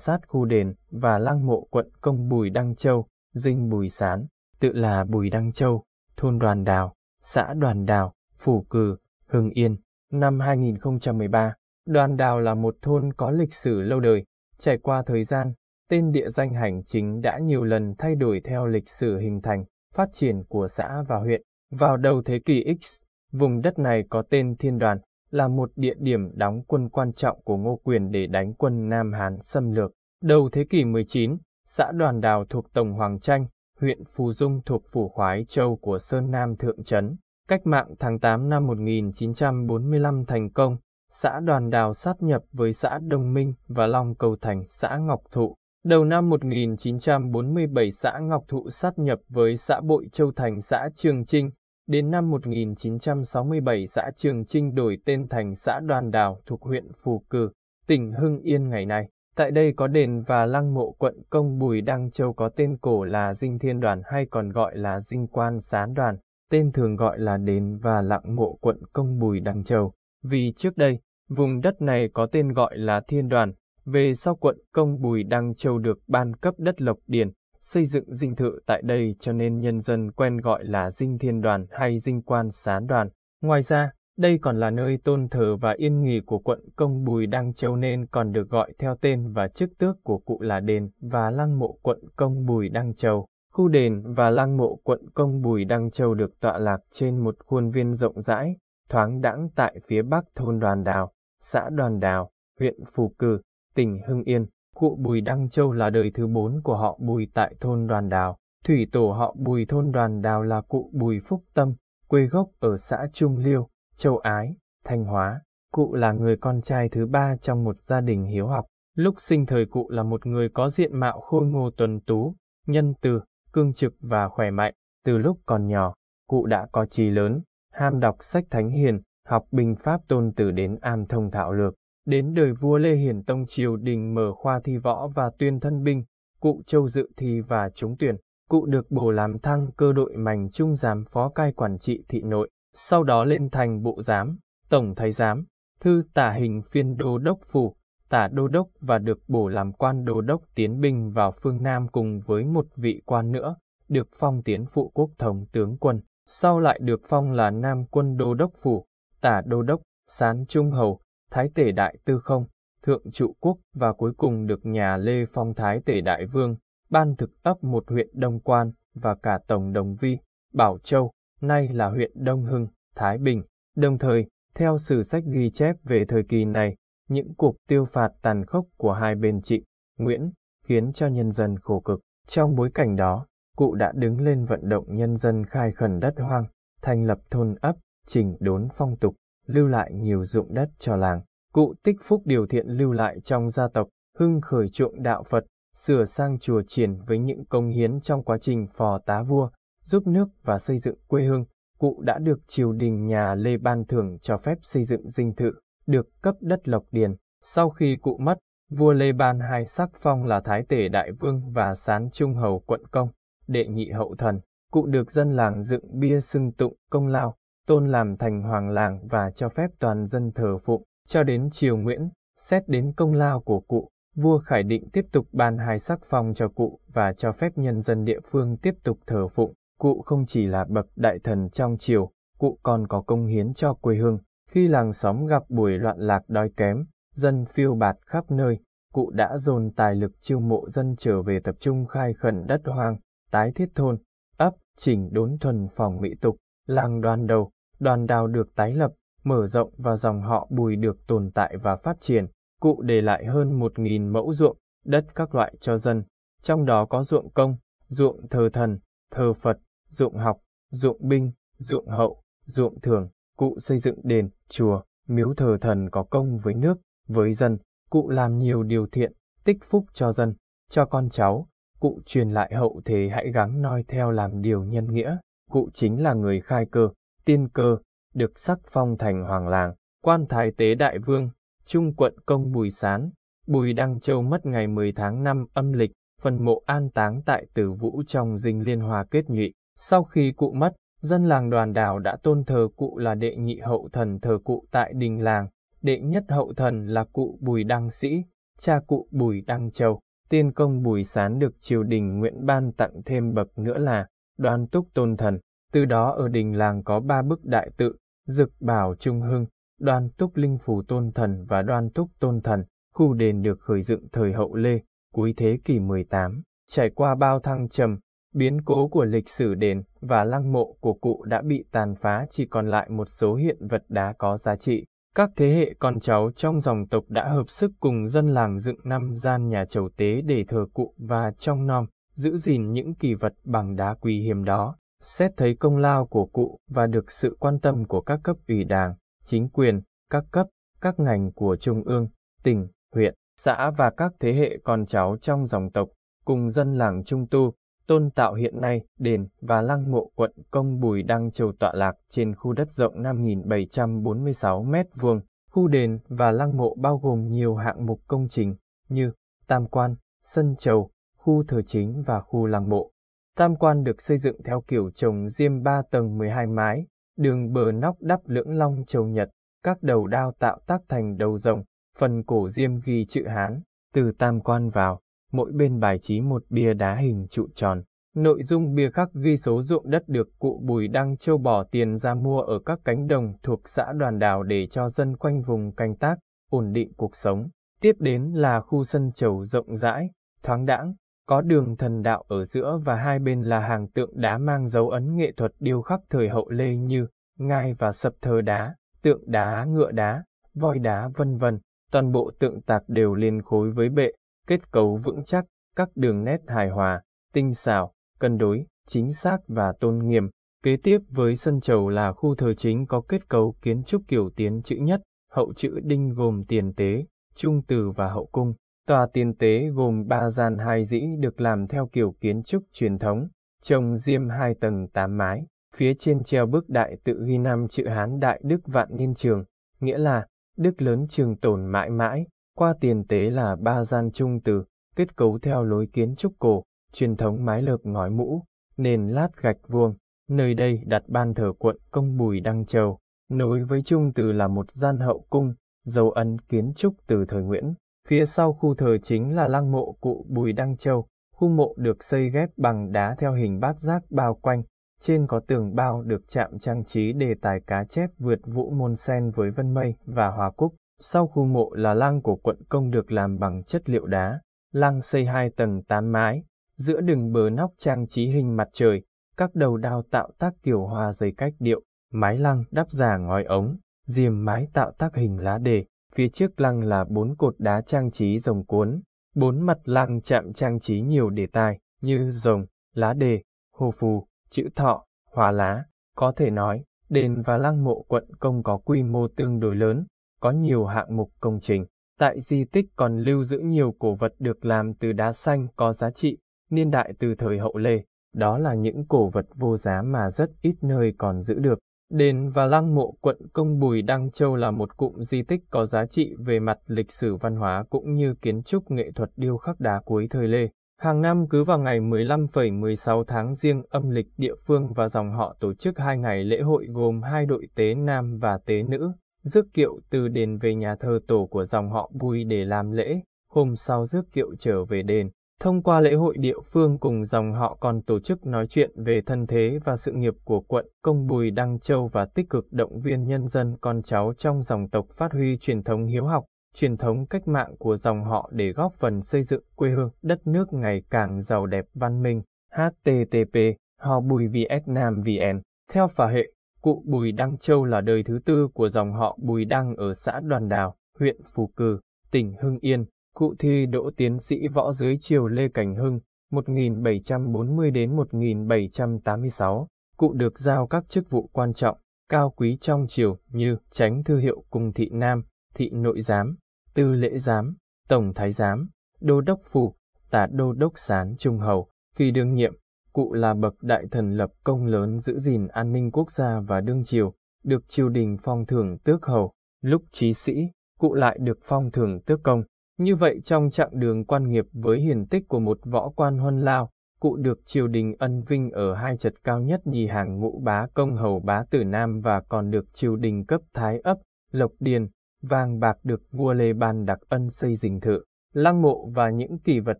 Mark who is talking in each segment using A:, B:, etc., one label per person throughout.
A: sát khu đền và lăng mộ quận công Bùi Đăng Châu, dinh Bùi Sán, tự là Bùi Đăng Châu, thôn Đoàn Đào, xã Đoàn Đào, Phủ Cừ, Hưng Yên. Năm 2013, Đoàn Đào là một thôn có lịch sử lâu đời, trải qua thời gian, tên địa danh hành chính đã nhiều lần thay đổi theo lịch sử hình thành, phát triển của xã và huyện. Vào đầu thế kỷ X, vùng đất này có tên Thiên Đoàn, là một địa điểm đóng quân quan trọng của Ngô Quyền để đánh quân Nam Hán xâm lược. Đầu thế kỷ 19, xã Đoàn Đào thuộc Tổng Hoàng Tranh, huyện Phù Dung thuộc Phủ Khoái Châu của Sơn Nam Thượng Trấn. Cách mạng tháng 8 năm 1945 thành công, xã Đoàn Đào sát nhập với xã Đông Minh và Long Cầu Thành xã Ngọc Thụ. Đầu năm 1947 xã Ngọc Thụ sát nhập với xã Bội Châu Thành xã Trường Trinh, Đến năm 1967 xã Trường Trinh đổi tên thành xã Đoàn Đào thuộc huyện Phù Cử, tỉnh Hưng Yên ngày nay. Tại đây có đền và lăng mộ quận Công Bùi Đăng Châu có tên cổ là Dinh Thiên Đoàn hay còn gọi là Dinh Quan Sán Đoàn, tên thường gọi là đền và lăng mộ quận Công Bùi Đăng Châu. Vì trước đây, vùng đất này có tên gọi là Thiên Đoàn, về sau quận Công Bùi Đăng Châu được ban cấp đất lộc điền, xây dựng dinh thự tại đây cho nên nhân dân quen gọi là dinh thiên đoàn hay dinh quan sán đoàn. Ngoài ra, đây còn là nơi tôn thờ và yên nghỉ của quận Công Bùi Đăng Châu nên còn được gọi theo tên và chức tước của cụ là đền và lăng mộ quận Công Bùi Đăng Châu. Khu đền và lăng mộ quận Công Bùi Đăng Châu được tọa lạc trên một khuôn viên rộng rãi, thoáng đẳng tại phía bắc thôn Đoàn Đào, xã Đoàn Đào, huyện Phù Cử, tỉnh Hưng Yên. Cụ Bùi Đăng Châu là đời thứ bốn của họ Bùi tại thôn Đoàn Đào. Thủy tổ họ Bùi thôn Đoàn Đào là cụ Bùi Phúc Tâm, quê gốc ở xã Trung Liêu, Châu Ái, Thanh Hóa. Cụ là người con trai thứ ba trong một gia đình hiếu học. Lúc sinh thời cụ là một người có diện mạo khôi ngô tuần tú, nhân từ, cương trực và khỏe mạnh. Từ lúc còn nhỏ, cụ đã có trí lớn, ham đọc sách thánh hiền, học binh pháp tôn tử đến am thông thạo lược. Đến đời vua Lê Hiển Tông triều đình mở khoa thi võ và tuyên thân binh, cụ châu dự thi và trúng tuyển, cụ được bổ làm thăng cơ đội mảnh trung giám phó cai quản trị thị nội, sau đó lên thành bộ giám, tổng thái giám, thư tả hình phiên đô đốc phủ, tả đô đốc và được bổ làm quan đô đốc tiến binh vào phương Nam cùng với một vị quan nữa, được phong tiến phụ quốc thống tướng quân, sau lại được phong là Nam quân đô đốc phủ, tả đô đốc, sán trung hầu, Thái Tể Đại Tư Không, Thượng Trụ Quốc và cuối cùng được nhà Lê Phong Thái Tể Đại Vương, ban thực ấp một huyện Đông Quan và cả Tổng Đồng Vi, Bảo Châu, nay là huyện Đông Hưng, Thái Bình. Đồng thời, theo sử sách ghi chép về thời kỳ này, những cuộc tiêu phạt tàn khốc của hai bên trị, Nguyễn, khiến cho nhân dân khổ cực. Trong bối cảnh đó, cụ đã đứng lên vận động nhân dân khai khẩn đất hoang, thành lập thôn ấp, chỉnh đốn phong tục, lưu lại nhiều dụng đất cho làng. Cụ tích phúc điều thiện lưu lại trong gia tộc, hưng khởi chuộng đạo Phật, sửa sang chùa triển với những công hiến trong quá trình phò tá vua, giúp nước và xây dựng quê hương. Cụ đã được triều đình nhà Lê Ban Thưởng cho phép xây dựng dinh thự, được cấp đất lộc điền. Sau khi cụ mất, vua Lê Ban hai sắc phong là Thái Tể Đại Vương và Sán Trung Hầu Quận Công, đệ nhị hậu thần. Cụ được dân làng dựng bia xưng tụng công lao, tôn làm thành hoàng làng và cho phép toàn dân thờ phụng, cho đến triều Nguyễn, xét đến công lao của cụ, vua Khải Định tiếp tục ban hai sắc phong cho cụ và cho phép nhân dân địa phương tiếp tục thờ phụng. Cụ không chỉ là bậc đại thần trong triều, cụ còn có công hiến cho quê hương. Khi làng xóm gặp buổi loạn lạc đói kém, dân phiêu bạt khắp nơi, cụ đã dồn tài lực chiêu mộ dân trở về tập trung khai khẩn đất hoang, tái thiết thôn, ấp, chỉnh đốn thuần phòng mỹ tục, làng đoàn đầu, đoàn đào được tái lập, mở rộng và dòng họ bùi được tồn tại và phát triển. Cụ để lại hơn 1.000 mẫu ruộng, đất các loại cho dân, trong đó có ruộng công, ruộng thờ thần, thờ Phật, ruộng học, ruộng binh, ruộng hậu, ruộng thường. Cụ xây dựng đền, chùa, miếu thờ thần có công với nước, với dân. Cụ làm nhiều điều thiện, tích phúc cho dân, cho con cháu. Cụ truyền lại hậu thế hãy gắng noi theo làm điều nhân nghĩa. Cụ chính là người khai cơ, tiên cơ, được sắc phong thành hoàng làng, quan thái tế đại vương, trung quận công Bùi Sán, Bùi Đăng Châu mất ngày 10 tháng 5 âm lịch, phần mộ an táng tại Tử Vũ trong dinh liên hòa kết nhụy. Sau khi cụ mất, dân làng đoàn đảo đã tôn thờ cụ là đệ nhị hậu thần thờ cụ tại đình làng, đệ nhất hậu thần là cụ Bùi Đăng Sĩ, cha cụ Bùi Đăng Châu. Tiên công Bùi Sán được triều đình Nguyễn ban tặng thêm bậc nữa là đoàn túc tôn thần. Từ đó ở đình làng có ba bức đại tự, Dực Bảo Trung Hưng, Đoan Túc Linh Phù Tôn Thần và Đoan Túc Tôn Thần, khu đền được khởi dựng thời hậu Lê, cuối thế kỷ 18, trải qua bao thăng trầm, biến cố của lịch sử đền và lăng mộ của cụ đã bị tàn phá chỉ còn lại một số hiện vật đá có giá trị. Các thế hệ con cháu trong dòng tộc đã hợp sức cùng dân làng dựng năm gian nhà chầu tế để thờ cụ và trong nom, giữ gìn những kỳ vật bằng đá quý hiếm đó. Xét thấy công lao của cụ và được sự quan tâm của các cấp ủy đảng, chính quyền, các cấp, các ngành của trung ương, tỉnh, huyện, xã và các thế hệ con cháu trong dòng tộc, cùng dân làng Trung Tu, tôn tạo hiện nay đền và lăng mộ quận Công Bùi Đăng Châu tọa lạc trên khu đất rộng 5.746 m2. Khu đền và lăng mộ bao gồm nhiều hạng mục công trình như tam quan, sân chầu, khu thờ chính và khu lăng mộ. Tam quan được xây dựng theo kiểu trồng diêm 3 tầng 12 mái, đường bờ nóc đắp lưỡng long châu Nhật, các đầu đao tạo tác thành đầu rồng, phần cổ diêm ghi chữ Hán, từ tam quan vào, mỗi bên bài trí một bia đá hình trụ tròn. Nội dung bia khắc ghi số ruộng đất được cụ Bùi Đăng Châu bỏ tiền ra mua ở các cánh đồng thuộc xã Đoàn Đào để cho dân quanh vùng canh tác, ổn định cuộc sống. Tiếp đến là khu sân trầu rộng rãi, thoáng đãng, có đường thần đạo ở giữa và hai bên là hàng tượng đá mang dấu ấn nghệ thuật điêu khắc thời hậu lê như ngai và sập thờ đá, tượng đá ngựa đá, voi đá vân vân. Toàn bộ tượng tạc đều liên khối với bệ, kết cấu vững chắc, các đường nét hài hòa, tinh xảo, cân đối, chính xác và tôn nghiêm. Kế tiếp với sân chầu là khu thờ chính có kết cấu kiến trúc kiểu tiến chữ nhất, hậu chữ đinh gồm tiền tế, trung từ và hậu cung. Tòa tiền tế gồm ba gian hai dĩ được làm theo kiểu kiến trúc truyền thống, trồng diêm hai tầng tám mái, phía trên treo bức đại tự ghi năm chữ Hán Đại Đức Vạn Niên Trường, nghĩa là Đức lớn trường tồn mãi mãi, qua tiền tế là ba gian trung từ, kết cấu theo lối kiến trúc cổ, truyền thống mái lợp ngói mũ, nền lát gạch vuông, nơi đây đặt ban thờ quận công Bùi Đăng Châu, nối với trung từ là một gian hậu cung, dấu ấn kiến trúc từ thời Nguyễn. Phía sau khu thờ chính là lăng mộ cụ Bùi Đăng Châu, khu mộ được xây ghép bằng đá theo hình bát giác bao quanh, trên có tường bao được chạm trang trí đề tài cá chép vượt vũ môn sen với vân mây và hòa cúc. Sau khu mộ là lăng của quận công được làm bằng chất liệu đá, lăng xây hai tầng tám mái, giữa đường bờ nóc trang trí hình mặt trời, các đầu đao tạo tác kiểu hoa dây cách điệu, mái lăng đắp giả ngói ống, diềm mái tạo tác hình lá đề, Phía trước lăng là bốn cột đá trang trí rồng cuốn, bốn mặt lăng chạm trang trí nhiều đề tài, như rồng, lá đề, hồ phù, chữ thọ, hòa lá. Có thể nói, đền và lăng mộ quận công có quy mô tương đối lớn, có nhiều hạng mục công trình. Tại di tích còn lưu giữ nhiều cổ vật được làm từ đá xanh có giá trị, niên đại từ thời hậu lê. Đó là những cổ vật vô giá mà rất ít nơi còn giữ được. Đền và lăng mộ quận Công Bùi Đăng Châu là một cụm di tích có giá trị về mặt lịch sử văn hóa cũng như kiến trúc nghệ thuật điêu khắc đá cuối thời Lê. Hàng năm cứ vào ngày 15,16 tháng riêng âm lịch địa phương và dòng họ tổ chức hai ngày lễ hội gồm hai đội tế nam và tế nữ, rước kiệu từ đền về nhà thờ tổ của dòng họ Bùi để làm lễ, hôm sau rước kiệu trở về đền. Thông qua lễ hội địa phương cùng dòng họ còn tổ chức nói chuyện về thân thế và sự nghiệp của quận Công Bùi Đăng Châu và tích cực động viên nhân dân con cháu trong dòng tộc phát huy truyền thống hiếu học, truyền thống cách mạng của dòng họ để góp phần xây dựng quê hương đất nước ngày càng giàu đẹp văn minh. HTTP ho Bùi Việt Nam VN Theo phả hệ, cụ Bùi Đăng Châu là đời thứ tư của dòng họ Bùi Đăng ở xã Đoàn Đào, huyện Phù Cử, tỉnh Hưng Yên, Cụ thi đỗ tiến sĩ võ dưới triều Lê Cảnh Hưng, 1740 đến 1786, cụ được giao các chức vụ quan trọng, cao quý trong triều như tránh thư hiệu cùng thị nam, thị nội giám, tư lễ giám, tổng thái giám, đô đốc phủ, tả đô đốc sán trung hầu. Khi đương nhiệm, cụ là bậc đại thần lập công lớn giữ gìn an ninh quốc gia và đương triều, được triều đình phong thưởng tước hầu. Lúc trí sĩ, cụ lại được phong thưởng tước công. Như vậy trong chặng đường quan nghiệp với hiền tích của một võ quan huân lao, cụ được triều đình ân vinh ở hai trật cao nhất nhì hàng ngũ bá công hầu bá tử nam và còn được triều đình cấp thái ấp, lộc điền, vàng bạc được vua Lê Ban đặc ân xây dình thự, lăng mộ và những kỳ vật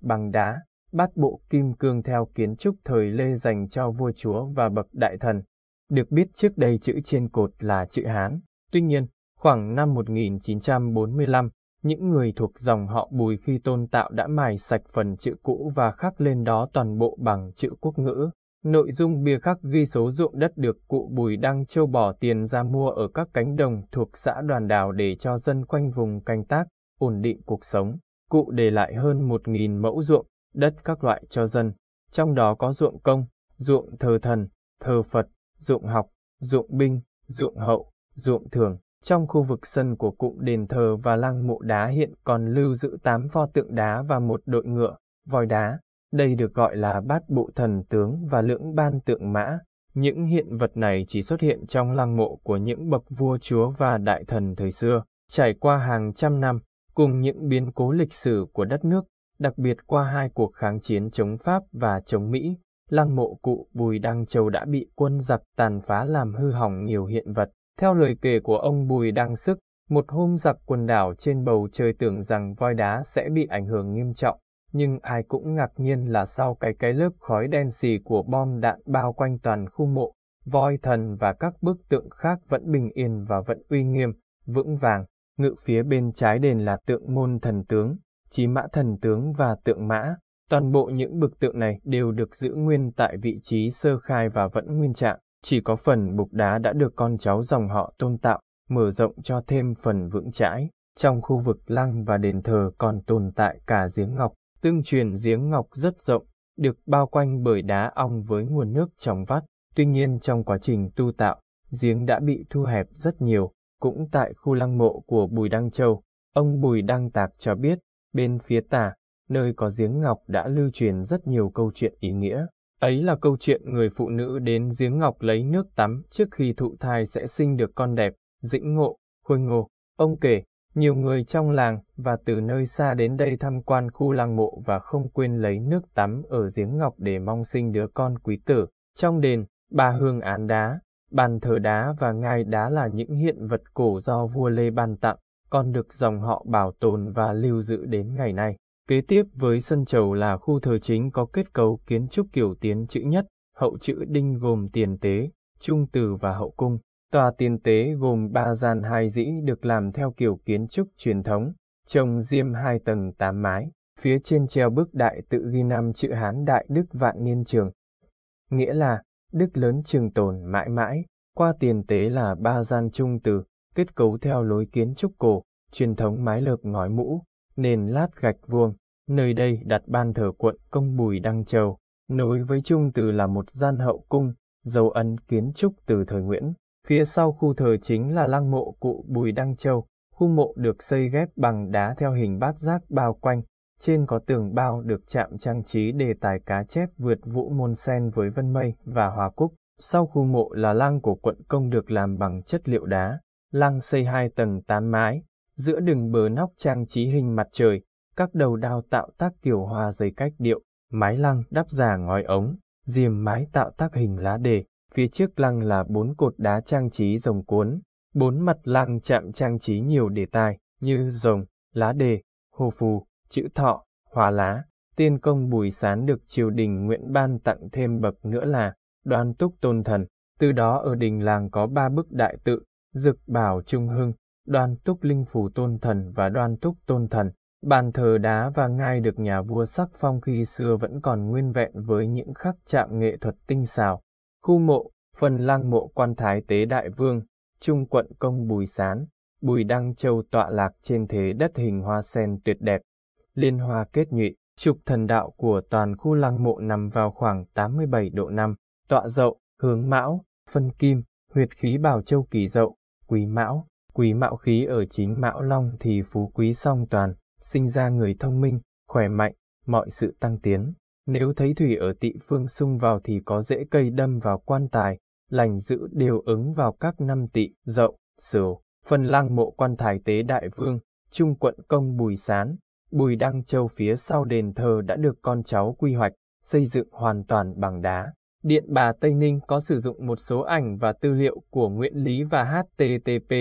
A: bằng đá, bát bộ kim cương theo kiến trúc thời Lê dành cho vua chúa và bậc đại thần. Được biết trước đây chữ trên cột là chữ Hán, tuy nhiên, khoảng năm 1945, những người thuộc dòng họ Bùi khi tôn tạo đã mài sạch phần chữ cũ và khắc lên đó toàn bộ bằng chữ quốc ngữ. Nội dung bia khắc ghi số ruộng đất được cụ Bùi đang Châu bỏ tiền ra mua ở các cánh đồng thuộc xã Đoàn Đào để cho dân quanh vùng canh tác, ổn định cuộc sống. Cụ để lại hơn 1.000 mẫu ruộng, đất các loại cho dân, trong đó có ruộng công, ruộng thờ thần, thờ Phật, ruộng học, ruộng binh, ruộng hậu, ruộng thường, trong khu vực sân của cụm đền thờ và lăng mộ đá hiện còn lưu giữ 8 pho tượng đá và một đội ngựa, voi đá. Đây được gọi là bát bộ thần tướng và lưỡng ban tượng mã. Những hiện vật này chỉ xuất hiện trong lăng mộ của những bậc vua chúa và đại thần thời xưa, trải qua hàng trăm năm, cùng những biến cố lịch sử của đất nước, đặc biệt qua hai cuộc kháng chiến chống Pháp và chống Mỹ, lăng mộ cụ Bùi Đăng Châu đã bị quân giặc tàn phá làm hư hỏng nhiều hiện vật, theo lời kể của ông Bùi Đăng Sức, một hôm giặc quần đảo trên bầu trời tưởng rằng voi đá sẽ bị ảnh hưởng nghiêm trọng, nhưng ai cũng ngạc nhiên là sau cái cái lớp khói đen xì của bom đạn bao quanh toàn khu mộ, voi thần và các bức tượng khác vẫn bình yên và vẫn uy nghiêm, vững vàng. Ngự phía bên trái đền là tượng môn thần tướng, chí mã thần tướng và tượng mã. Toàn bộ những bức tượng này đều được giữ nguyên tại vị trí sơ khai và vẫn nguyên trạng. Chỉ có phần bục đá đã được con cháu dòng họ tôn tạo, mở rộng cho thêm phần vững chãi. Trong khu vực lăng và đền thờ còn tồn tại cả giếng ngọc, tương truyền giếng ngọc rất rộng, được bao quanh bởi đá ong với nguồn nước trong vắt. Tuy nhiên trong quá trình tu tạo, giếng đã bị thu hẹp rất nhiều, cũng tại khu lăng mộ của Bùi Đăng Châu. Ông Bùi Đăng Tạc cho biết, bên phía tả, nơi có giếng ngọc đã lưu truyền rất nhiều câu chuyện ý nghĩa. Ấy là câu chuyện người phụ nữ đến giếng ngọc lấy nước tắm trước khi thụ thai sẽ sinh được con đẹp, dĩnh ngộ, khôi ngô. Ông kể, nhiều người trong làng và từ nơi xa đến đây tham quan khu lăng mộ và không quên lấy nước tắm ở giếng ngọc để mong sinh đứa con quý tử. Trong đền, ba hương án đá, bàn thờ đá và ngai đá là những hiện vật cổ do vua Lê ban tặng, còn được dòng họ bảo tồn và lưu giữ đến ngày nay. Kế tiếp với sân chầu là khu thờ chính có kết cấu kiến trúc kiểu tiến chữ nhất, hậu chữ đinh gồm tiền tế, trung từ và hậu cung. Tòa tiền tế gồm ba gian hai dĩ được làm theo kiểu kiến trúc truyền thống, trồng diêm hai tầng tám mái, phía trên treo bức đại tự ghi năm chữ Hán Đại Đức Vạn Niên Trường. Nghĩa là, Đức lớn trường tồn mãi mãi, qua tiền tế là ba gian trung từ, kết cấu theo lối kiến trúc cổ, truyền thống mái lợp ngói mũ, nền lát gạch vuông, Nơi đây đặt ban thờ quận công Bùi Đăng Châu, nối với Trung Từ là một gian hậu cung, dấu ấn kiến trúc từ thời Nguyễn. Phía sau khu thờ chính là lăng mộ cụ Bùi Đăng Châu, khu mộ được xây ghép bằng đá theo hình bát giác bao quanh, trên có tường bao được chạm trang trí đề tài cá chép vượt vũ môn sen với vân mây và hòa cúc. Sau khu mộ là lăng của quận công được làm bằng chất liệu đá, lăng xây hai tầng tám mái, giữa đường bờ nóc trang trí hình mặt trời, các đầu đao tạo tác kiểu hoa dây cách điệu, mái lăng đắp giả ngói ống, diềm mái tạo tác hình lá đề, phía trước lăng là bốn cột đá trang trí rồng cuốn, bốn mặt lăng chạm trang trí nhiều đề tài như rồng, lá đề, hồ phù, chữ thọ, hóa lá. Tiên công Bùi Sán được triều đình Nguyễn Ban tặng thêm bậc nữa là đoan túc tôn thần, từ đó ở đình làng có ba bức đại tự, dực bảo trung hưng, đoan túc linh phù tôn thần và đoan túc tôn thần. Bàn thờ đá và ngai được nhà vua sắc phong khi xưa vẫn còn nguyên vẹn với những khắc chạm nghệ thuật tinh xảo. Khu mộ, phần lang mộ quan thái tế đại vương, trung quận công Bùi Sán, Bùi Đăng Châu tọa lạc trên thế đất hình hoa sen tuyệt đẹp. Liên hoa kết nhụy, trục thần đạo của toàn khu lăng mộ nằm vào khoảng 87 độ năm, tọa dậu, hướng mão, phân kim, huyệt khí bảo châu kỳ dậu, quý mão, quý mão khí ở chính mão long thì phú quý song toàn sinh ra người thông minh, khỏe mạnh, mọi sự tăng tiến. Nếu thấy thủy ở tị phương sung vào thì có dễ cây đâm vào quan tài, lành giữ đều ứng vào các năm tị, dậu, sửu, phân lang mộ quan tài tế đại vương, trung quận công bùi sán, bùi đăng châu phía sau đền thờ đã được con cháu quy hoạch, xây dựng hoàn toàn bằng đá. Điện bà Tây Ninh có sử dụng một số ảnh và tư liệu của Nguyễn Lý và HTTP,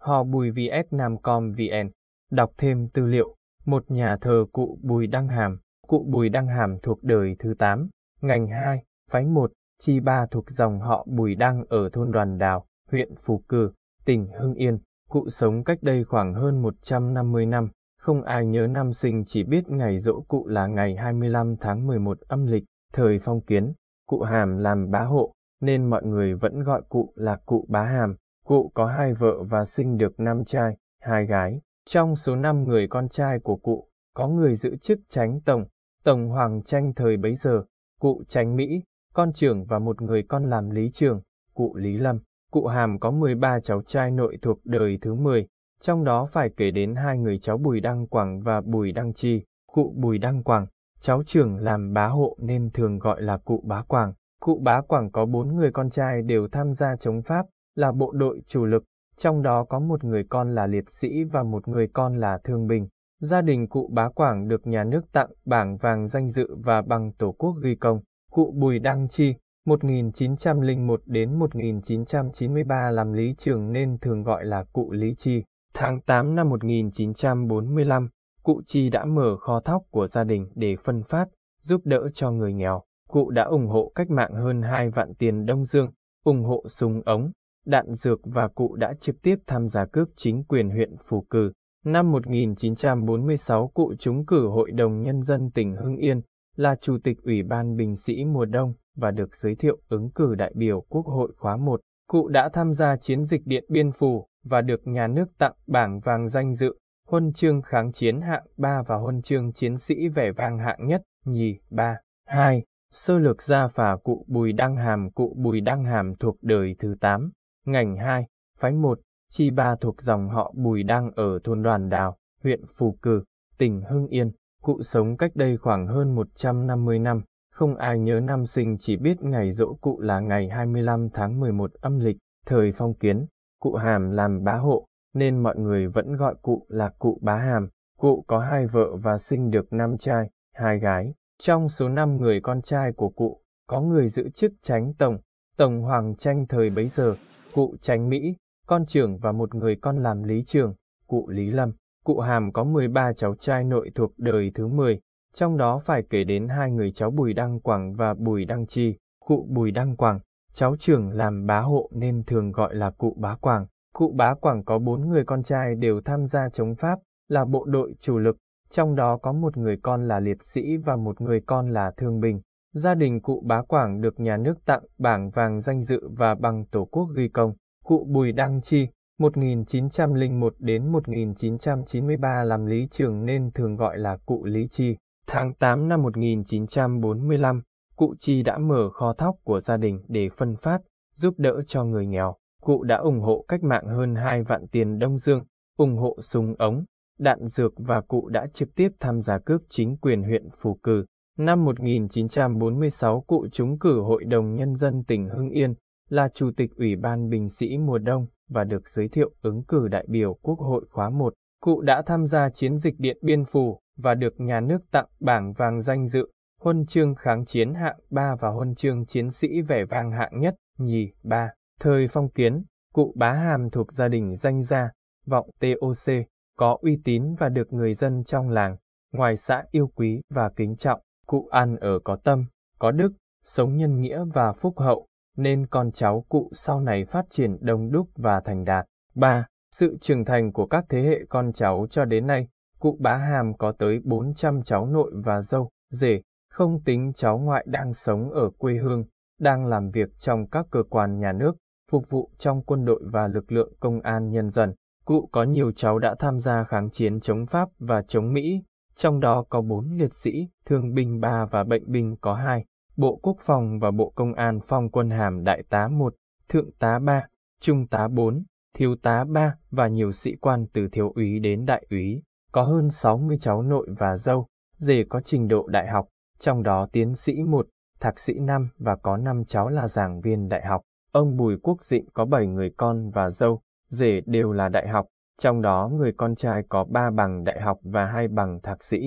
A: ho bùi vs nam com vn. Đọc thêm tư liệu một nhà thờ cụ Bùi Đăng Hàm, cụ Bùi Đăng Hàm thuộc đời thứ 8, ngành 2, phái 1, chi 3 thuộc dòng họ Bùi Đăng ở thôn Đoàn Đào, huyện Phù Cử, tỉnh Hưng Yên. Cụ sống cách đây khoảng hơn 150 năm, không ai nhớ năm sinh chỉ biết ngày dỗ cụ là ngày 25 tháng 11 âm lịch, thời phong kiến, cụ Hàm làm bá hộ, nên mọi người vẫn gọi cụ là cụ bá Hàm. Cụ có hai vợ và sinh được năm trai, hai gái. Trong số 5 người con trai của cụ, có người giữ chức tránh tổng, tổng hoàng tranh thời bấy giờ, cụ tránh Mỹ, con trưởng và một người con làm lý trường, cụ Lý Lâm. Cụ Hàm có 13 cháu trai nội thuộc đời thứ 10, trong đó phải kể đến hai người cháu Bùi Đăng Quảng và Bùi Đăng Chi. Cụ Bùi Đăng Quảng, cháu trưởng làm bá hộ nên thường gọi là cụ bá Quảng. Cụ bá Quảng có bốn người con trai đều tham gia chống Pháp, là bộ đội chủ lực, trong đó có một người con là liệt sĩ và một người con là thương binh. Gia đình cụ Bá Quảng được nhà nước tặng bảng vàng danh dự và bằng Tổ quốc ghi công. Cụ Bùi Đăng Chi, 1901 đến 1993 làm lý trưởng nên thường gọi là cụ Lý Chi. Tháng 8 năm 1945, cụ Chi đã mở kho thóc của gia đình để phân phát, giúp đỡ cho người nghèo. Cụ đã ủng hộ cách mạng hơn 2 vạn tiền Đông Dương, ủng hộ súng ống, Đạn Dược và cụ đã trực tiếp tham gia cướp chính quyền huyện Phù Cử. Năm 1946 cụ trúng cử Hội đồng Nhân dân tỉnh Hưng Yên, là Chủ tịch Ủy ban Bình sĩ mùa đông và được giới thiệu ứng cử đại biểu Quốc hội khóa 1. Cụ đã tham gia chiến dịch Điện Biên Phủ và được nhà nước tặng bảng vàng danh dự, huân chương kháng chiến hạng 3 và huân chương chiến sĩ vẻ vang hạng nhất, nhì, 3, 2. Sơ lược gia phả cụ Bùi Đăng Hàm Cụ Bùi Đăng Hàm thuộc đời thứ 8, Ngành 2, phái 1, chi ba thuộc dòng họ Bùi đang ở thôn Đoàn Đào, huyện Phù Cử, tỉnh Hưng Yên. Cụ sống cách đây khoảng hơn 150 năm, không ai nhớ năm sinh chỉ biết ngày dỗ cụ là ngày 25 tháng 11 âm lịch, thời phong kiến. Cụ Hàm làm bá hộ, nên mọi người vẫn gọi cụ là cụ bá Hàm. Cụ có hai vợ và sinh được năm trai, hai gái. Trong số năm người con trai của cụ, có người giữ chức tránh tổng, tổng hoàng tranh thời bấy giờ, cụ Tránh Mỹ, con trưởng và một người con làm lý trưởng, cụ Lý Lâm. Cụ Hàm có 13 cháu trai nội thuộc đời thứ 10, trong đó phải kể đến hai người cháu Bùi Đăng Quảng và Bùi Đăng Chi. Cụ Bùi Đăng Quảng, cháu trưởng làm bá hộ nên thường gọi là cụ bá Quảng. Cụ bá Quảng có bốn người con trai đều tham gia chống Pháp, là bộ đội chủ lực, trong đó có một người con là liệt sĩ và một người con là thương binh. Gia đình cụ Bá Quảng được nhà nước tặng bảng vàng danh dự và bằng Tổ quốc ghi công. Cụ Bùi Đăng Chi, 1901 đến 1993 làm lý trường nên thường gọi là cụ Lý Chi. Tháng 8 năm 1945, cụ Chi đã mở kho thóc của gia đình để phân phát, giúp đỡ cho người nghèo. Cụ đã ủng hộ cách mạng hơn 2 vạn tiền Đông Dương, ủng hộ súng ống, đạn dược và cụ đã trực tiếp tham gia cướp chính quyền huyện Phù Cử, Năm 1946 cụ trúng cử Hội đồng Nhân dân tỉnh Hưng Yên, là Chủ tịch Ủy ban Bình sĩ mùa đông và được giới thiệu ứng cử đại biểu Quốc hội khóa 1. Cụ đã tham gia chiến dịch Điện Biên Phủ và được nhà nước tặng bảng vàng danh dự, huân chương kháng chiến hạng 3 và huân chương chiến sĩ vẻ vang hạng nhất, nhì, ba. Thời phong kiến, cụ bá hàm thuộc gia đình danh gia, vọng TOC, có uy tín và được người dân trong làng, ngoài xã yêu quý và kính trọng. Cụ ăn ở có tâm, có đức, sống nhân nghĩa và phúc hậu, nên con cháu cụ sau này phát triển đông đúc và thành đạt. 3. Sự trưởng thành của các thế hệ con cháu cho đến nay, cụ bá hàm có tới 400 cháu nội và dâu, rể, không tính cháu ngoại đang sống ở quê hương, đang làm việc trong các cơ quan nhà nước, phục vụ trong quân đội và lực lượng công an nhân dân. Cụ có nhiều cháu đã tham gia kháng chiến chống Pháp và chống Mỹ, trong đó có bốn liệt sĩ, thương binh ba và bệnh binh có hai. Bộ Quốc phòng và Bộ Công an phong quân hàm Đại tá một, Thượng tá ba, Trung tá bốn, Thiếu tá ba và nhiều sĩ quan từ thiếu úy đến đại úy, có hơn 60 cháu nội và dâu, dề có trình độ đại học, trong đó tiến sĩ một, thạc sĩ năm và có năm cháu là giảng viên đại học. Ông Bùi Quốc Dịnh có bảy người con và dâu, rể đều là đại học, trong đó người con trai có 3 bằng đại học và 2 bằng thạc sĩ.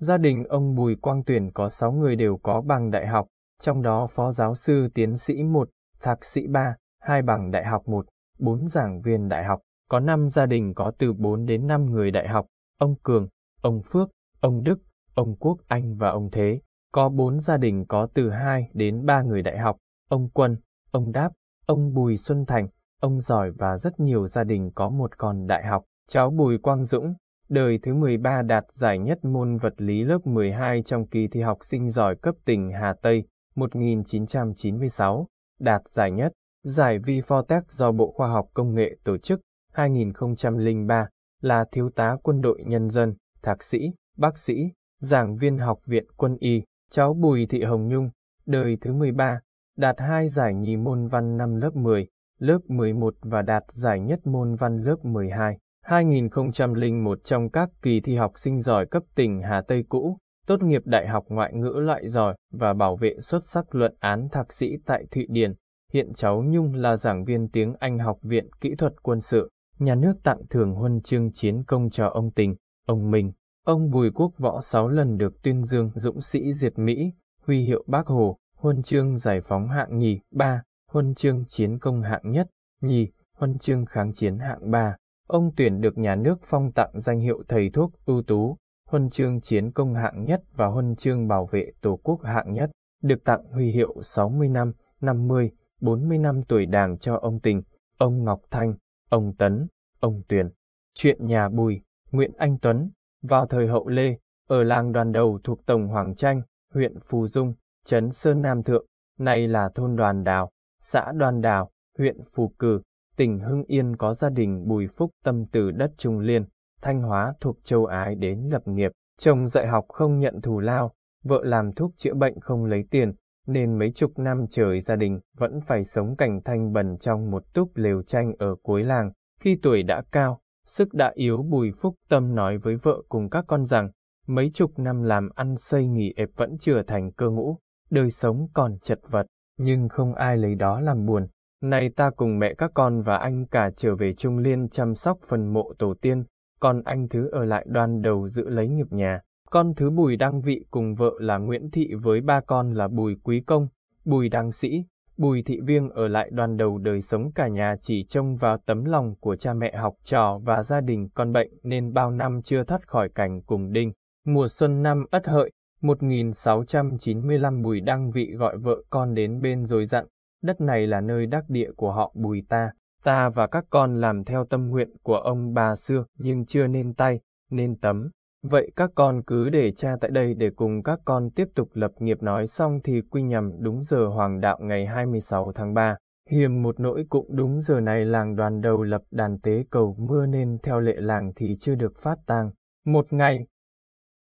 A: Gia đình ông Bùi Quang Tuyển có 6 người đều có bằng đại học, trong đó phó giáo sư tiến sĩ 1, thạc sĩ 3, 2 bằng đại học 1, 4 giảng viên đại học. Có 5 gia đình có từ 4 đến 5 người đại học, ông Cường, ông Phước, ông Đức, ông Quốc Anh và ông Thế. Có 4 gia đình có từ 2 đến 3 người đại học, ông Quân, ông Đáp, ông Bùi Xuân Thành, Ông giỏi và rất nhiều gia đình có một con đại học. Cháu Bùi Quang Dũng, đời thứ 13 đạt giải nhất môn vật lý lớp 12 trong kỳ thi học sinh giỏi cấp tỉnh Hà Tây 1996, đạt giải nhất, giải VFOTEC do Bộ Khoa học Công nghệ tổ chức 2003, là thiếu tá quân đội nhân dân, thạc sĩ, bác sĩ, giảng viên học viện quân y, cháu Bùi Thị Hồng Nhung, đời thứ 13, đạt hai giải nhì môn văn năm lớp 10, lớp 11 và đạt giải nhất môn văn lớp 12. 2001 trong các kỳ thi học sinh giỏi cấp tỉnh Hà Tây cũ, tốt nghiệp Đại học Ngoại ngữ loại giỏi và bảo vệ xuất sắc luận án thạc sĩ tại Thụy Điển. Hiện cháu Nhung là giảng viên tiếng Anh Học viện Kỹ thuật Quân sự. Nhà nước tặng thưởng huân chương chiến công cho ông Tình, ông Minh. Ông Bùi Quốc Võ 6 lần được tuyên dương dũng sĩ diệt Mỹ, huy hiệu Bác Hồ, huân chương giải phóng hạng nhì 3 huân chương chiến công hạng nhất, nhì, huân chương kháng chiến hạng ba. Ông tuyển được nhà nước phong tặng danh hiệu thầy thuốc ưu tú, huân chương chiến công hạng nhất và huân chương bảo vệ tổ quốc hạng nhất, được tặng huy hiệu 60 năm, 50, 40 năm tuổi đảng cho ông Tình, ông Ngọc Thanh, ông Tấn, ông Tuyền. Chuyện nhà Bùi, Nguyễn Anh Tuấn, vào thời hậu Lê, ở làng đoàn đầu thuộc Tổng Hoàng Tranh, huyện Phù Dung, Trấn Sơn Nam Thượng, nay là thôn đoàn đào xã Đoan Đào, huyện Phù Cử, tỉnh Hưng Yên có gia đình Bùi Phúc Tâm từ đất Trung Liên, Thanh Hóa thuộc châu Ái đến lập nghiệp, chồng dạy học không nhận thù lao, vợ làm thuốc chữa bệnh không lấy tiền, nên mấy chục năm trời gia đình vẫn phải sống cảnh thanh bần trong một túp lều tranh ở cuối làng. Khi tuổi đã cao, sức đã yếu Bùi Phúc Tâm nói với vợ cùng các con rằng, mấy chục năm làm ăn xây nghỉ ệp vẫn chưa thành cơ ngũ, đời sống còn chật vật, nhưng không ai lấy đó làm buồn. Nay ta cùng mẹ các con và anh cả trở về Trung Liên chăm sóc phần mộ tổ tiên, còn anh Thứ ở lại đoan đầu giữ lấy nghiệp nhà. Con Thứ Bùi Đăng Vị cùng vợ là Nguyễn Thị với ba con là Bùi Quý Công, Bùi Đăng Sĩ, Bùi Thị Viêng ở lại đoàn đầu đời sống cả nhà chỉ trông vào tấm lòng của cha mẹ học trò và gia đình con bệnh nên bao năm chưa thoát khỏi cảnh cùng đinh. Mùa xuân năm ất hợi, 1695 Bùi Đăng Vị gọi vợ con đến bên rồi dặn, đất này là nơi đắc địa của họ Bùi ta, ta và các con làm theo tâm nguyện của ông bà xưa nhưng chưa nên tay, nên tấm. Vậy các con cứ để cha tại đây để cùng các con tiếp tục lập nghiệp nói xong thì quy nhầm đúng giờ hoàng đạo ngày 26 tháng 3. Hiểm một nỗi cũng đúng giờ này làng đoàn đầu lập đàn tế cầu mưa nên theo lệ làng thì chưa được phát tang. Một ngày,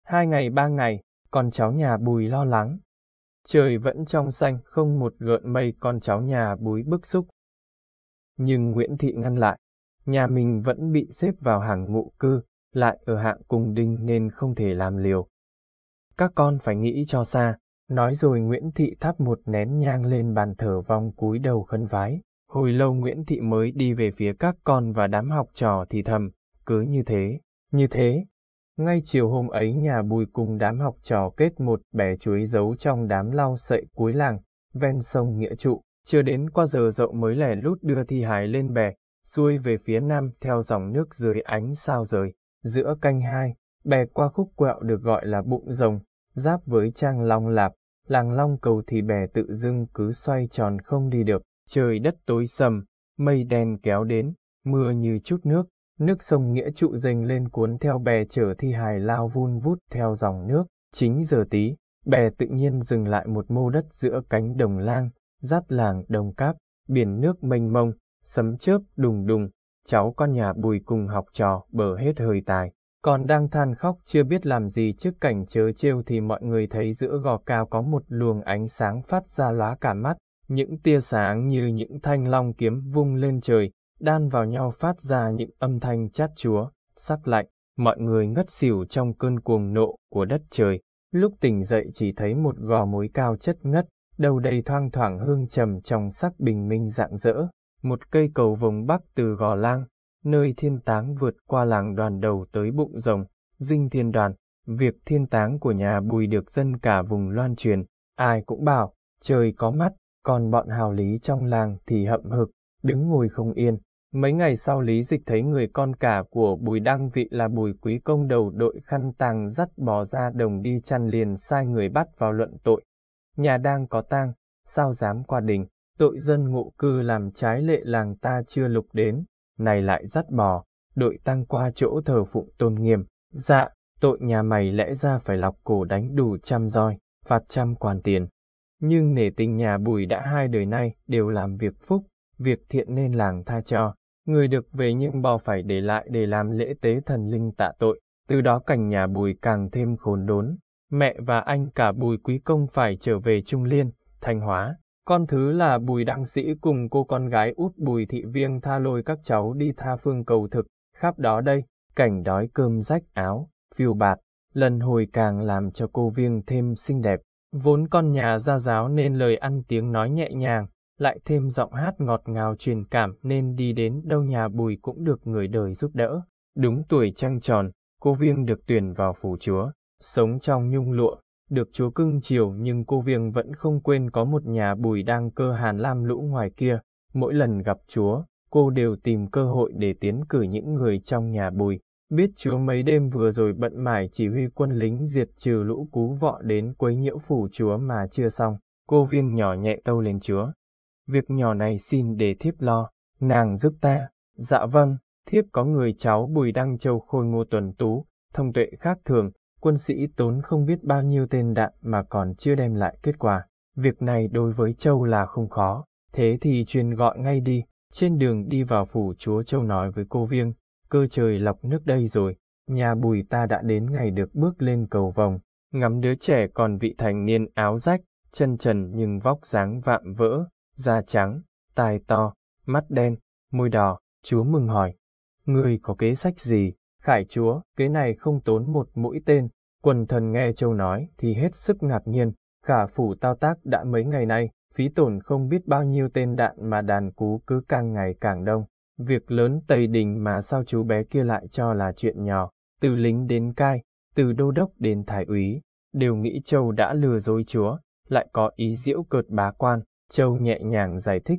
A: hai ngày ba ngày, con cháu nhà Bùi lo lắng. Trời vẫn trong xanh, không một gợn mây con cháu nhà Bùi bức xúc. Nhưng Nguyễn Thị ngăn lại, nhà mình vẫn bị xếp vào hàng ngụ cư, lại ở hạng cùng đinh nên không thể làm liều. Các con phải nghĩ cho xa, nói rồi Nguyễn Thị thắp một nén nhang lên bàn thờ vong cúi đầu khấn vái. Hồi lâu Nguyễn Thị mới đi về phía các con và đám học trò thì thầm, cứ như thế, như thế, ngay chiều hôm ấy nhà bùi cùng đám học trò kết một bè chuối giấu trong đám lau sậy cuối làng, ven sông Nghĩa Trụ, chưa đến qua giờ dậu mới lẻ lút đưa thi hài lên bè, xuôi về phía nam theo dòng nước dưới ánh sao rời, giữa canh hai, bè qua khúc quẹo được gọi là bụng rồng, giáp với trang long lạp, làng long cầu thì bè tự dưng cứ xoay tròn không đi được, trời đất tối sầm, mây đen kéo đến, mưa như chút nước, Nước sông Nghĩa trụ dành lên cuốn theo bè chở thi hài lao vun vút theo dòng nước. Chính giờ tí, bè tự nhiên dừng lại một mô đất giữa cánh đồng lang, giáp làng đồng cáp, biển nước mênh mông, sấm chớp đùng đùng. Cháu con nhà bùi cùng học trò bờ hết hơi tài, còn đang than khóc chưa biết làm gì trước cảnh chớ trêu thì mọi người thấy giữa gò cao có một luồng ánh sáng phát ra lóa cả mắt, những tia sáng như những thanh long kiếm vung lên trời, đan vào nhau phát ra những âm thanh chát chúa, sắc lạnh, mọi người ngất xỉu trong cơn cuồng nộ của đất trời. Lúc tỉnh dậy chỉ thấy một gò mối cao chất ngất, đầu đầy thoang thoảng hương trầm trong sắc bình minh rạng rỡ, một cây cầu vùng bắc từ gò lang, nơi thiên táng vượt qua làng đoàn đầu tới bụng rồng, dinh thiên đoàn, việc thiên táng của nhà bùi được dân cả vùng loan truyền, ai cũng bảo, trời có mắt, còn bọn hào lý trong làng thì hậm hực, đứng ngồi không yên, Mấy ngày sau Lý Dịch thấy người con cả của Bùi Đăng Vị là Bùi Quý Công đầu đội khăn tàng dắt bò ra đồng đi chăn liền sai người bắt vào luận tội. Nhà đang có tang, sao dám qua đình, tội dân ngụ cư làm trái lệ làng ta chưa lục đến, này lại dắt bò, đội tăng qua chỗ thờ phụng tôn nghiêm, dạ, tội nhà mày lẽ ra phải lọc cổ đánh đủ trăm roi, phạt trăm quan tiền. Nhưng nể tình nhà Bùi đã hai đời nay đều làm việc phúc, việc thiện nên làng tha cho, người được về những bao phải để lại để làm lễ tế thần linh tạ tội, từ đó cảnh nhà Bùi càng thêm khốn đốn. Mẹ và anh cả Bùi Quý Công phải trở về Trung Liên, Thanh Hóa. Con thứ là Bùi Đặng Sĩ cùng cô con gái út Bùi Thị Viêng tha lôi các cháu đi tha phương cầu thực, khắp đó đây, cảnh đói cơm rách áo, phiêu bạt, lần hồi càng làm cho cô Viêng thêm xinh đẹp. Vốn con nhà gia giáo nên lời ăn tiếng nói nhẹ nhàng, lại thêm giọng hát ngọt ngào truyền cảm nên đi đến đâu nhà bùi cũng được người đời giúp đỡ. Đúng tuổi trăng tròn, cô Viêng được tuyển vào phủ chúa, sống trong nhung lụa, được chúa cưng chiều nhưng cô Viêng vẫn không quên có một nhà bùi đang cơ hàn lam lũ ngoài kia. Mỗi lần gặp chúa, cô đều tìm cơ hội để tiến cử những người trong nhà bùi. Biết chúa mấy đêm vừa rồi bận mải chỉ huy quân lính diệt trừ lũ cú vọ đến quấy nhiễu phủ chúa mà chưa xong, cô Viêng nhỏ nhẹ tâu lên chúa việc nhỏ này xin để thiếp lo, nàng giúp ta, dạ vâng, thiếp có người cháu Bùi Đăng Châu Khôi Ngô Tuần Tú, thông tuệ khác thường, quân sĩ tốn không biết bao nhiêu tên đạn mà còn chưa đem lại kết quả, việc này đối với Châu là không khó, thế thì truyền gọi ngay đi, trên đường đi vào phủ chúa Châu nói với cô Viêng, cơ trời lọc nước đây rồi, nhà Bùi ta đã đến ngày được bước lên cầu vòng, ngắm đứa trẻ còn vị thành niên áo rách, chân trần nhưng vóc dáng vạm vỡ, da trắng, tai to, mắt đen, môi đỏ, chúa mừng hỏi. người có kế sách gì? Khải chúa, kế này không tốn một mũi tên. Quần thần nghe châu nói thì hết sức ngạc nhiên, khả phủ tao tác đã mấy ngày nay, phí tổn không biết bao nhiêu tên đạn mà đàn cú cứ càng ngày càng đông. Việc lớn Tây Đình mà sao chú bé kia lại cho là chuyện nhỏ, từ lính đến cai, từ đô đốc đến thái úy, đều nghĩ châu đã lừa dối chúa, lại có ý diễu cợt bá quan, Châu nhẹ nhàng giải thích.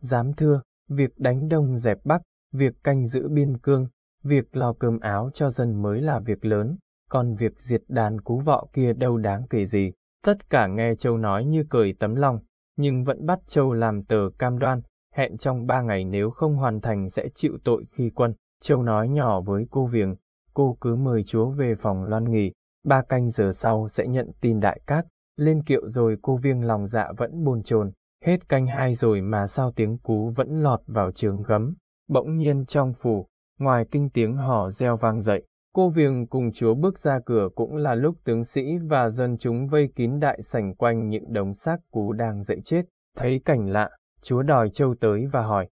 A: Dám thưa, việc đánh đông dẹp bắc, việc canh giữ biên cương, việc lo cơm áo cho dân mới là việc lớn, còn việc diệt đàn cú vọ kia đâu đáng kể gì. Tất cả nghe Châu nói như cười tấm lòng, nhưng vẫn bắt Châu làm tờ cam đoan, hẹn trong ba ngày nếu không hoàn thành sẽ chịu tội khi quân. Châu nói nhỏ với cô Viếng, cô cứ mời chúa về phòng loan nghỉ, ba canh giờ sau sẽ nhận tin đại cát, lên kiệu rồi cô Viêng lòng dạ vẫn buồn chồn Hết canh hai rồi mà sao tiếng cú vẫn lọt vào trường gấm. Bỗng nhiên trong phủ, ngoài kinh tiếng họ reo vang dậy, cô viềng cùng chúa bước ra cửa cũng là lúc tướng sĩ và dân chúng vây kín đại sảnh quanh những đống xác cú đang dậy chết. Thấy cảnh lạ, chúa đòi châu tới và hỏi,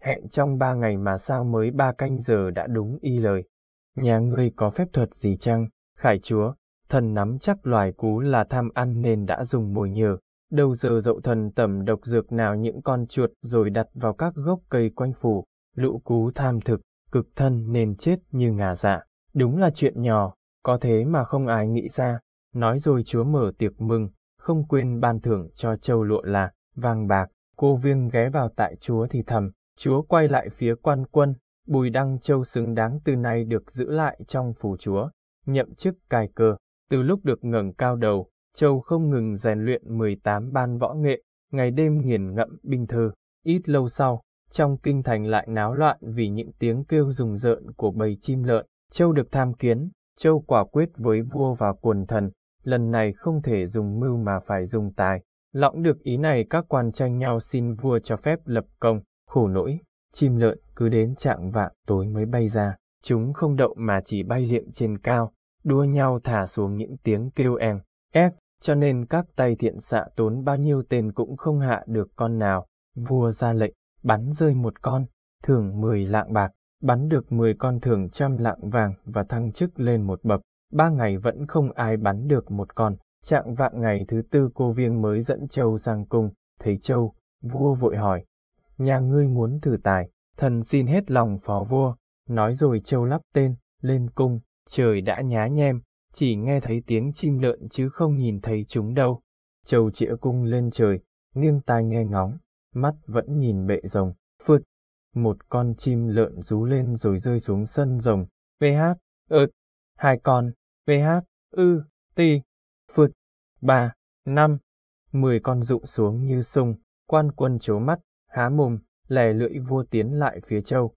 A: hẹn trong ba ngày mà sao mới ba canh giờ đã đúng y lời. Nhà ngươi có phép thuật gì chăng, khải chúa, thần nắm chắc loài cú là tham ăn nên đã dùng mồi nhờ, Đầu giờ dậu thần tẩm độc dược nào những con chuột rồi đặt vào các gốc cây quanh phủ, lũ cú tham thực, cực thân nên chết như ngà dạ. Đúng là chuyện nhỏ, có thế mà không ai nghĩ ra. Nói rồi chúa mở tiệc mừng, không quên ban thưởng cho châu lụa là, vàng bạc, cô viêng ghé vào tại chúa thì thầm, chúa quay lại phía quan quân, bùi đăng châu xứng đáng từ nay được giữ lại trong phủ chúa, nhậm chức cài cơ từ lúc được ngẩng cao đầu, Châu không ngừng rèn luyện 18 ban võ nghệ, ngày đêm nghiền ngẫm binh thơ. Ít lâu sau, trong kinh thành lại náo loạn vì những tiếng kêu rùng rợn của bầy chim lợn. Châu được tham kiến, Châu quả quyết với vua và quần thần, lần này không thể dùng mưu mà phải dùng tài. Lõng được ý này các quan tranh nhau xin vua cho phép lập công, khổ nỗi, chim lợn cứ đến trạng vạng tối mới bay ra, chúng không đậu mà chỉ bay liệm trên cao, đua nhau thả xuống những tiếng kêu em ép, cho nên các tay thiện xạ tốn bao nhiêu tên cũng không hạ được con nào. Vua ra lệnh, bắn rơi một con, thưởng 10 lạng bạc, bắn được 10 con thưởng trăm lạng vàng và thăng chức lên một bậc. Ba ngày vẫn không ai bắn được một con, trạng vạn ngày thứ tư cô Viên mới dẫn Châu sang cung, thấy Châu, vua vội hỏi, nhà ngươi muốn thử tài, thần xin hết lòng phó vua, nói rồi Châu lắp tên, lên cung, trời đã nhá nhem, chỉ nghe thấy tiếng chim lợn chứ không nhìn thấy chúng đâu. Châu chĩa cung lên trời, nghiêng tai nghe ngóng, mắt vẫn nhìn bệ rồng, phượt. Một con chim lợn rú lên rồi rơi xuống sân rồng, VH, ợt, hai con, VH, ư, ti, phượt, ba, năm, mười con rụng xuống như sung, quan quân chố mắt, há mồm, lè lưỡi vua tiến lại phía châu.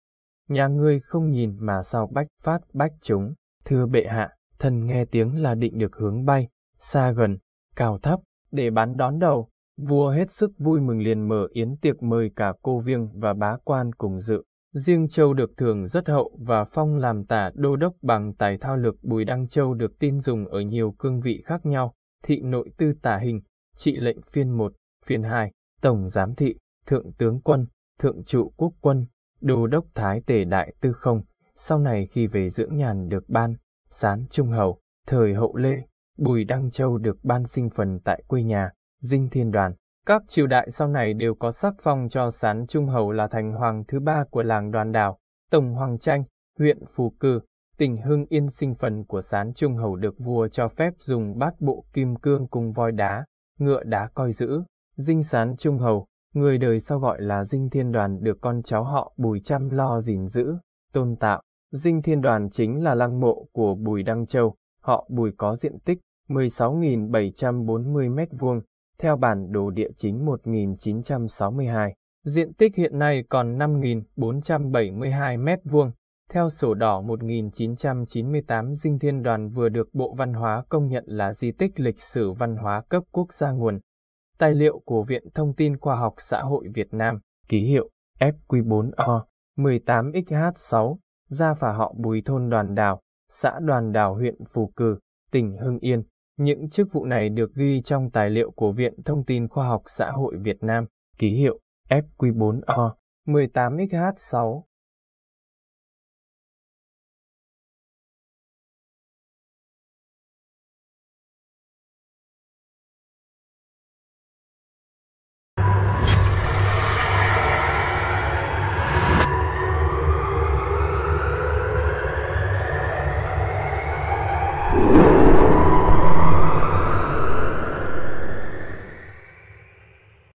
A: Nhà ngươi không nhìn mà sao bách phát bách chúng, thưa bệ hạ, thần nghe tiếng là định được hướng bay, xa gần, cao thấp, để bán đón đầu. Vua hết sức vui mừng liền mở yến tiệc mời cả cô viêng và bá quan cùng dự. Riêng Châu được thường rất hậu và phong làm tả đô đốc bằng tài thao lược Bùi Đăng Châu được tin dùng ở nhiều cương vị khác nhau, thị nội tư tả hình, trị lệnh phiên 1, phiên 2, tổng giám thị, thượng tướng quân, thượng trụ quốc quân, đô đốc thái tể đại tư không, sau này khi về dưỡng nhàn được ban, Sán Trung Hầu, thời hậu lê, Bùi Đăng Châu được ban sinh phần tại quê nhà, dinh thiên đoàn. Các triều đại sau này đều có sắc phong cho Sán Trung Hầu là thành hoàng thứ ba của làng đoàn đảo, Tổng Hoàng Tranh, huyện Phù Cư, tỉnh Hưng Yên sinh phần của Sán Trung Hầu được vua cho phép dùng bát bộ kim cương cùng voi đá, ngựa đá coi giữ. Dinh Sán Trung Hầu, người đời sau gọi là Dinh Thiên Đoàn được con cháu họ Bùi chăm lo gìn giữ, tôn tạo. Dinh Thiên Đoàn chính là lăng mộ của Bùi Đăng Châu, họ Bùi có diện tích 16.740 m2, theo bản đồ địa chính 1962. Diện tích hiện nay còn 5.472 m2, theo sổ đỏ 1998 Dinh Thiên Đoàn vừa được Bộ Văn hóa công nhận là di tích lịch sử văn hóa cấp quốc gia nguồn. Tài liệu của Viện Thông tin Khoa học Xã hội Việt Nam, ký hiệu FQ4O 18XH6 gia phả họ Bùi thôn Đoàn Đào, xã Đoàn Đào huyện Phù Cử, tỉnh Hưng Yên. Những chức vụ này được ghi trong tài liệu của Viện Thông tin Khoa học Xã hội Việt Nam, ký hiệu FQ4O 18XH6.